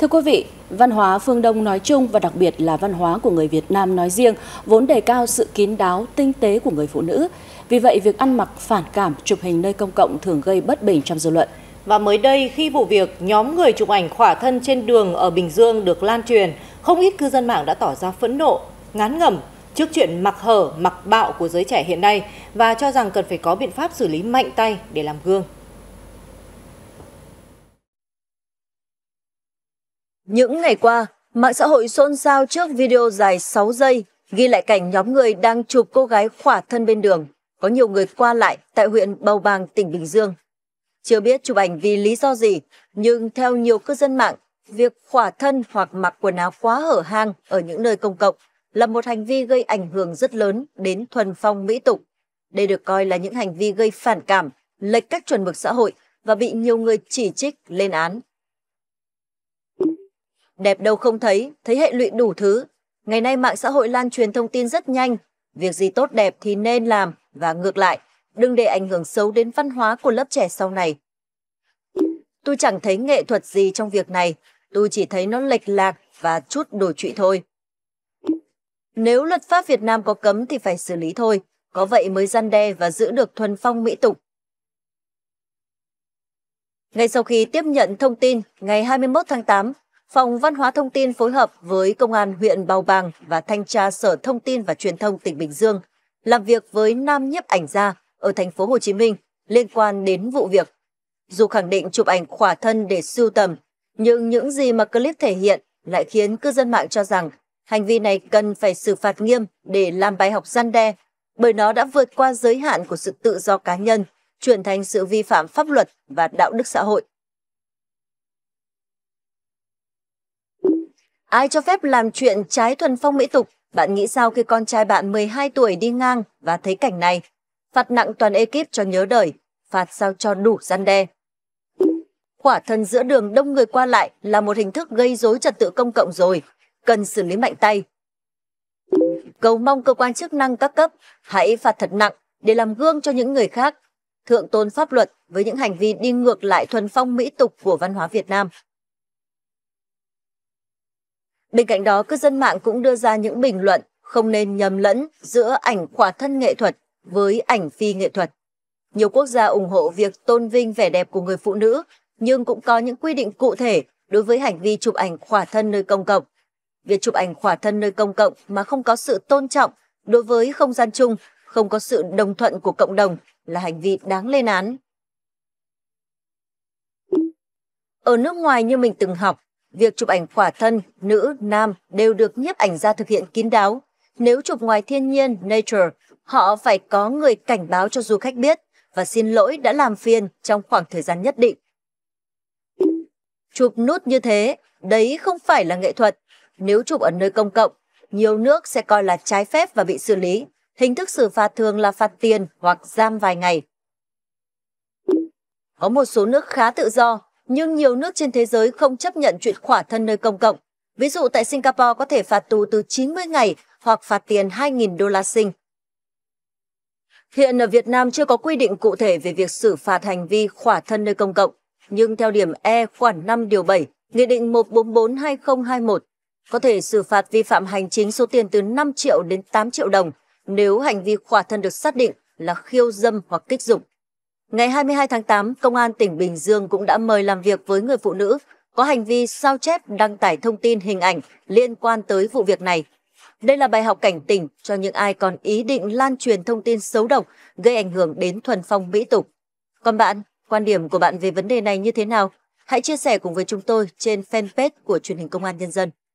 Thưa quý vị, văn hóa phương Đông nói chung và đặc biệt là văn hóa của người Việt Nam nói riêng vốn đề cao sự kín đáo, tinh tế của người phụ nữ. Vì vậy, việc ăn mặc phản cảm, chụp hình nơi công cộng thường gây bất bình trong dư luận. Và mới đây, khi vụ việc nhóm người chụp ảnh khỏa thân trên đường ở Bình Dương được lan truyền, không ít cư dân mạng đã tỏ ra phẫn nộ, ngán ngẩm trước chuyện mặc hở, mặc bạo của giới trẻ hiện nay và cho rằng cần phải có biện pháp xử lý mạnh tay để làm gương. Những ngày qua, mạng xã hội xôn xao trước video dài 6 giây ghi lại cảnh nhóm người đang chụp cô gái khỏa thân bên đường. Có nhiều người qua lại tại huyện Bầu Bàng, tỉnh Bình Dương. Chưa biết chụp ảnh vì lý do gì, nhưng theo nhiều cư dân mạng, việc khỏa thân hoặc mặc quần áo quá hở hang ở những nơi công cộng là một hành vi gây ảnh hưởng rất lớn đến thuần phong mỹ tục. Đây được coi là những hành vi gây phản cảm, lệch các chuẩn mực xã hội và bị nhiều người chỉ trích lên án. Đẹp đâu không thấy, thấy hệ lụy đủ thứ. Ngày nay mạng xã hội lan truyền thông tin rất nhanh. Việc gì tốt đẹp thì nên làm và ngược lại, đừng để ảnh hưởng xấu đến văn hóa của lớp trẻ sau này. Tôi chẳng thấy nghệ thuật gì trong việc này, tôi chỉ thấy nó lệch lạc và chút đổi trụy thôi. Nếu luật pháp Việt Nam có cấm thì phải xử lý thôi, có vậy mới gian đe và giữ được thuần phong mỹ tục. Ngay sau khi tiếp nhận thông tin, ngày 21 tháng 8, Phòng Văn hóa Thông tin phối hợp với Công an huyện Bào Bàng và Thanh tra Sở Thông tin và Truyền thông tỉnh Bình Dương làm việc với nam nhiếp ảnh gia ở thành phố Hồ Chí Minh liên quan đến vụ việc. Dù khẳng định chụp ảnh khỏa thân để sưu tầm, nhưng những gì mà clip thể hiện lại khiến cư dân mạng cho rằng hành vi này cần phải xử phạt nghiêm để làm bài học gian đe, bởi nó đã vượt qua giới hạn của sự tự do cá nhân, chuyển thành sự vi phạm pháp luật và đạo đức xã hội. Ai cho phép làm chuyện trái thuần phong mỹ tục? Bạn nghĩ sao khi con trai bạn 12 tuổi đi ngang và thấy cảnh này? Phạt nặng toàn ekip cho nhớ đời, phạt sao cho đủ gian đe. Quả thân giữa đường đông người qua lại là một hình thức gây rối trật tự công cộng rồi, cần xử lý mạnh tay. Cầu mong cơ quan chức năng các cấp hãy phạt thật nặng để làm gương cho những người khác, thượng tôn pháp luật với những hành vi đi ngược lại thuần phong mỹ tục của văn hóa Việt Nam. Bên cạnh đó, cư dân mạng cũng đưa ra những bình luận không nên nhầm lẫn giữa ảnh khỏa thân nghệ thuật với ảnh phi nghệ thuật. Nhiều quốc gia ủng hộ việc tôn vinh vẻ đẹp của người phụ nữ, nhưng cũng có những quy định cụ thể đối với hành vi chụp ảnh khỏa thân nơi công cộng. Việc chụp ảnh khỏa thân nơi công cộng mà không có sự tôn trọng đối với không gian chung, không có sự đồng thuận của cộng đồng là hành vi đáng lên án. Ở nước ngoài như mình từng học, Việc chụp ảnh khỏa thân, nữ, nam đều được nhiếp ảnh gia thực hiện kín đáo. Nếu chụp ngoài thiên nhiên, nature, họ phải có người cảnh báo cho du khách biết và xin lỗi đã làm phiền trong khoảng thời gian nhất định. Chụp nút như thế, đấy không phải là nghệ thuật. Nếu chụp ở nơi công cộng, nhiều nước sẽ coi là trái phép và bị xử lý. Hình thức xử phạt thường là phạt tiền hoặc giam vài ngày. Có một số nước khá tự do, nhưng nhiều nước trên thế giới không chấp nhận chuyện khỏa thân nơi công cộng. Ví dụ tại Singapore có thể phạt tù từ 90 ngày hoặc phạt tiền 2.000 đô la Sinh. Hiện ở Việt Nam chưa có quy định cụ thể về việc xử phạt hành vi khỏa thân nơi công cộng, nhưng theo điểm E khoản 5 điều 7, Nghị định 144-2021 có thể xử phạt vi phạm hành chính số tiền từ 5 triệu đến 8 triệu đồng nếu hành vi khỏa thân được xác định là khiêu dâm hoặc kích dục Ngày 22 tháng 8, Công an tỉnh Bình Dương cũng đã mời làm việc với người phụ nữ có hành vi sao chép đăng tải thông tin hình ảnh liên quan tới vụ việc này. Đây là bài học cảnh tỉnh cho những ai còn ý định lan truyền thông tin xấu độc gây ảnh hưởng đến thuần phong mỹ tục. Còn bạn, quan điểm của bạn về vấn đề này như thế nào? Hãy chia sẻ cùng với chúng tôi trên fanpage của truyền hình Công an Nhân dân.